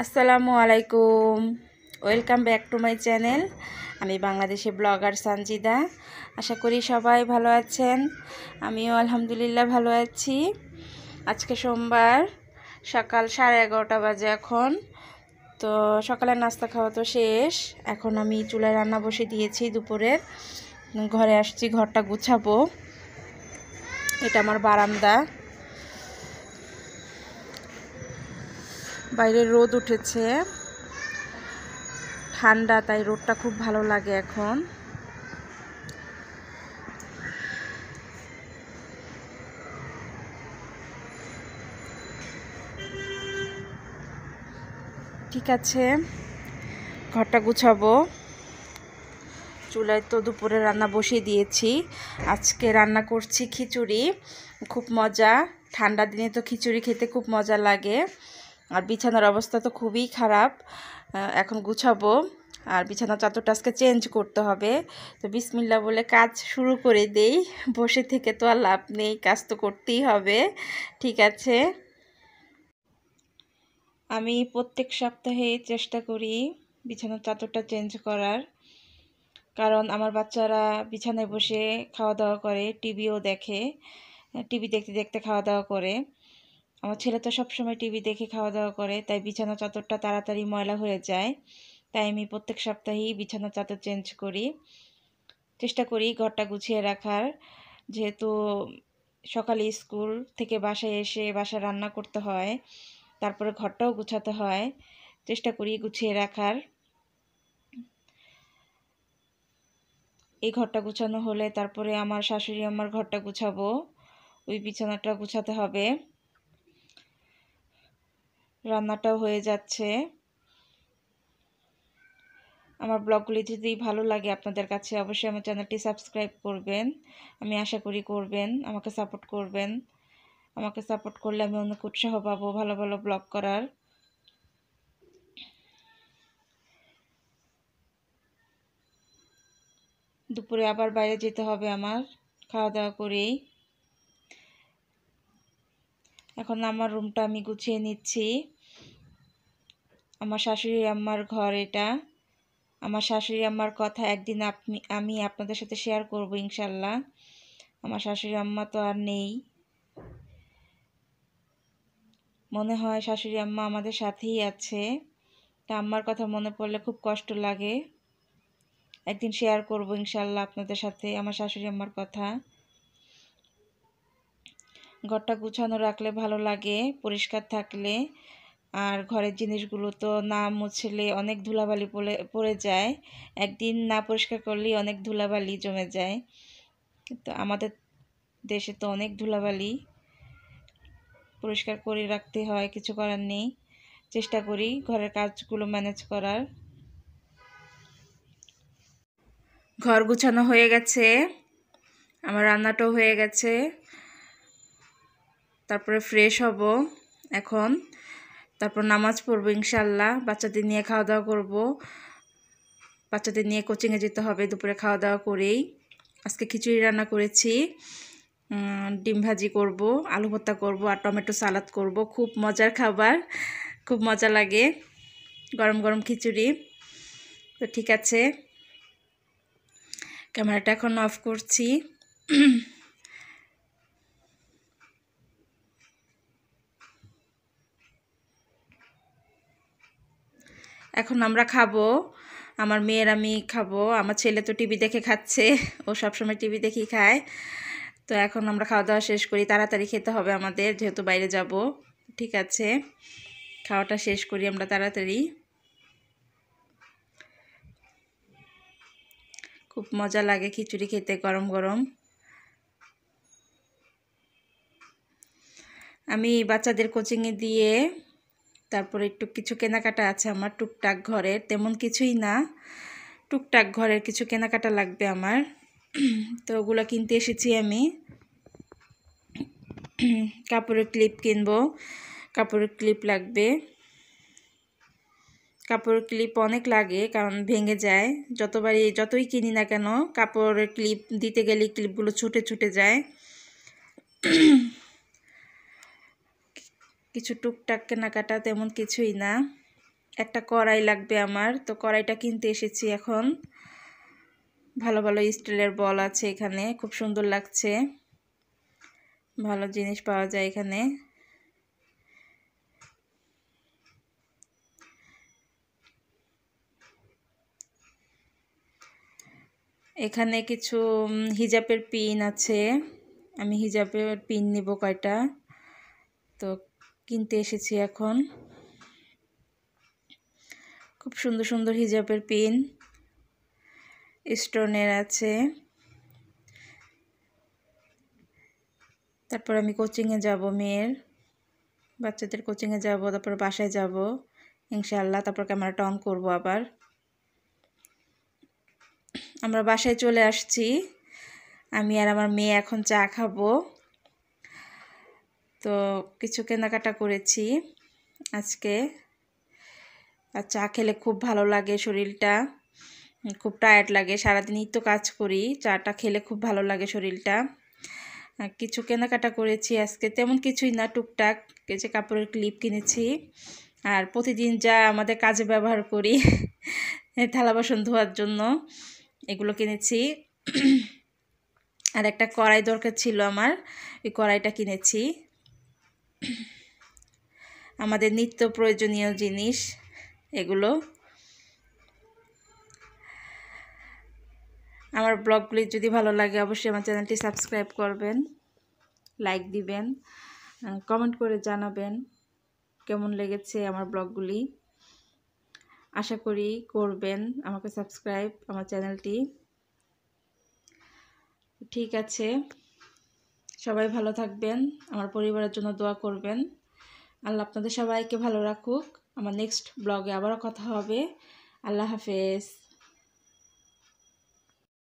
আসসালামু আলাইকুম welcome back to my channel আমি বাংলাদেশি ব্লগার সঞ্জিদা আশা করি সবাই ভালো আছেন আমিও আলহামদুলিল্লাহ ভালো আছি আজকে সোমবার সকাল সাড়ে এগারোটা বাজে এখন তো সকালে নাস্তা খাওয়া তো শেষ এখন আমি চুলায় রান্না বসে দিয়েছি দুপুরের ঘরে আসছি ঘরটা গুছাবো এটা আমার বারান্দা বাইরে রোদ উঠেছে ঠান্ডা তাই রোদটা খুব ভালো লাগে এখন ঠিক আছে ঘরটা গুছাবো চুলায় তো দুপুরে রান্না বসিয়ে দিয়েছি আজকে রান্না করছি খিচুড়ি খুব মজা ঠান্ডা দিনে তো খিচুড়ি খেতে খুব মজা লাগে আর বিছানার অবস্থা তো খুবই খারাপ এখন গুছাবো আর বিছানা চাদরটা আজকে চেঞ্জ করতে হবে তো বিসমিল্লা বলে কাজ শুরু করে দেই বসে থেকে তো আর লাভ নেই কাজ তো করতেই হবে ঠিক আছে আমি প্রত্যেক সপ্তাহে চেষ্টা করি বিছানার চাতুরটা চেঞ্জ করার কারণ আমার বাচ্চারা বিছানায় বসে খাওয়া দাওয়া করে টিভিও দেখে টিভি দেখতে দেখতে খাওয়া দাওয়া করে আমার ছেলে তো সবসময় টিভি দেখে খাওয়া দাওয়া করে তাই বিছানা চাদরটা তাড়াতাড়ি ময়লা হয়ে যায় তাই আমি প্রত্যেক সপ্তাহেই বিছানা চাদর চেঞ্জ করি চেষ্টা করি ঘরটা গুছিয়ে রাখার যেহেতু সকালে স্কুল থেকে বাসায় এসে বাসা রান্না করতে হয় তারপরে ঘরটাও গুছাতে হয় চেষ্টা করি গুছিয়ে রাখার এই ঘরটা গুছানো হলে তারপরে আমার শাশুড়ি আমার ঘরটা গুছাবো ওই বিছানাটা গুছাতে হবে রান্নাটাও হয়ে যাচ্ছে আমার ব্লগগুলি যদি ভালো লাগে আপনাদের কাছে অবশ্যই আমার চ্যানেলটি সাবস্ক্রাইব করবেন আমি আশা করি করবেন আমাকে সাপোর্ট করবেন আমাকে সাপোর্ট করলে আমি অনেক উৎসাহ পাবো ভালো ভালো ব্লগ করার দুপুরে আবার বাইরে যেতে হবে আমার খাওয়া দাওয়া করেই এখন আমার রুমটা আমি গুছিয়ে নিচ্ছি আমার শাশুড়ি আম্মার ঘর এটা আমার শাশুড়ি আম্মার কথা একদিন আপনি আমি আপনাদের সাথে শেয়ার করব ইনশাল্লাহ আমার শাশুড়ি আম্মা তো আর নেই মনে হয় শাশুড়ি আম্মা আমাদের সাথেই আছে তা আম্মার কথা মনে পড়লে খুব কষ্ট লাগে একদিন শেয়ার করব ইনশাল্লাহ আপনাদের সাথে আমার শাশুড়ি আম্মার কথা ঘরটা গুছানো রাখলে ভালো লাগে পরিষ্কার থাকলে আর ঘরের জিনিসগুলো তো না মুছলে অনেক ধুলাবালি পড়ে পড়ে যায় একদিন না পরিষ্কার করলেই অনেক ধুলাবালি জমে যায় কিন্তু আমাদের দেশে তো অনেক ধুলাবালি পরিষ্কার করে রাখতে হয় কিছু করার নেই চেষ্টা করি ঘরের কাজগুলো ম্যানেজ করার ঘর গুছানো হয়ে গেছে আমার রান্নাটাও হয়ে গেছে তারপরে ফ্রেশ হব এখন তারপর নামাজ পড়বো ইনশাল্লাহ বাচ্চাদের নিয়ে খাওয়া দাওয়া করব বাচ্চাদের নিয়ে কোচিংয়ে যেতে হবে দুপুরে খাওয়া দাওয়া করেই আজকে খিচুড়ি রান্না করেছি ডিম ভাজি করব আলু ভর্তা করবো আর টমেটো সালাদ করব খুব মজার খাবার খুব মজা লাগে গরম গরম খিচুড়ি তো ঠিক আছে ক্যামেরাটা এখন অফ করছি এখন আমরা খাবো আমার মেয়ের আমি খাবো আমার ছেলে তো টিভি দেখে খাচ্ছে ও সবসময় টিভি দেখেই খায় তো এখন আমরা খাওয়া দাওয়া শেষ করি তাড়াতাড়ি খেতে হবে আমাদের যেহেতু বাইরে যাব ঠিক আছে খাওয়াটা শেষ করি আমরা তাড়াতাড়ি খুব মজা লাগে খিচুড়ি খেতে গরম গরম আমি বাচ্চাদের কোচিংয়ে দিয়ে তারপরে একটু কিছু কেনাকাটা আছে আমার টুকটাক ঘরের তেমন কিছুই না টুকটাক ঘরের কিছু কেনাকাটা লাগবে আমার তো ওগুলো কিনতে এসেছি আমি কাপড়ের ক্লিপ কিনবো কাপড়ের ক্লিপ লাগবে কাপড়ের ক্লিপ অনেক লাগে কারণ ভেঙে যায় যতবারই যতই কিনি না কেন কাপড়ের ক্লিপ দিতে গেলে ক্লিপগুলো ছুটে ছুটে যায় কিছু টুকটাক কেনাকাটা তেমন কিছুই না একটা কড়াই লাগবে আমার তো কড়াইটা কিনতে এসেছি এখন ভালো ভালো স্টিলের বল আছে এখানে খুব সুন্দর লাগছে ভালো জিনিস পাওয়া যায় এখানে এখানে কিছু হিজাবের পিন আছে আমি হিজাবের পিন নিব কয়টা তো কিনতে এসেছি এখন খুব সুন্দর সুন্দর হিজাবের পিন স্টোনের আছে তারপর আমি কোচিংয়ে যাব মেয়ের বাচ্চাদের কোচিংয়ে যাব তারপর বাসায় যাব ইনশাল্লাহ তারপর ক্যামেরাটা অন করবো আবার আমরা বাসায় চলে আসছি আমি আর আমার মেয়ে এখন চা খাবো তো কিছু কেনাকাটা করেছি আজকে আর চা খেলে খুব ভালো লাগে শরীরটা খুব টায়ার্ড লাগে সারাদিনই তো কাজ করি চাটা খেলে খুব ভালো লাগে শরীরটা কিছু কেনাকাটা করেছি আজকে তেমন কিছুই না টুকটাক কিছু কাপড়ের ক্লিপ কিনেছি আর প্রতিদিন যা আমাদের কাজে ব্যবহার করি থালা বাসন ধোয়ার জন্য এগুলো কিনেছি আর একটা কড়াই দরকার ছিল আমার ওই কড়াইটা কিনেছি আমাদের নিত্য প্রয়োজনীয় জিনিস এগুলো আমার ব্লগগুলি যদি ভালো লাগে অবশ্যই আমার চ্যানেলটি সাবস্ক্রাইব করবেন লাইক দিবেন কমেন্ট করে জানাবেন কেমন লেগেছে আমার ব্লগগুলি আশা করি করবেন আমাকে সাবস্ক্রাইব আমার চ্যানেলটি ঠিক আছে সবাই ভালো থাকবেন আমার পরিবারের জন্য দোয়া করবেন আল্লাহ আপনাদের সবাইকে ভালো রাখুক আমার নেক্সট ব্লগে আবারও কথা হবে আল্লাহ হাফেজ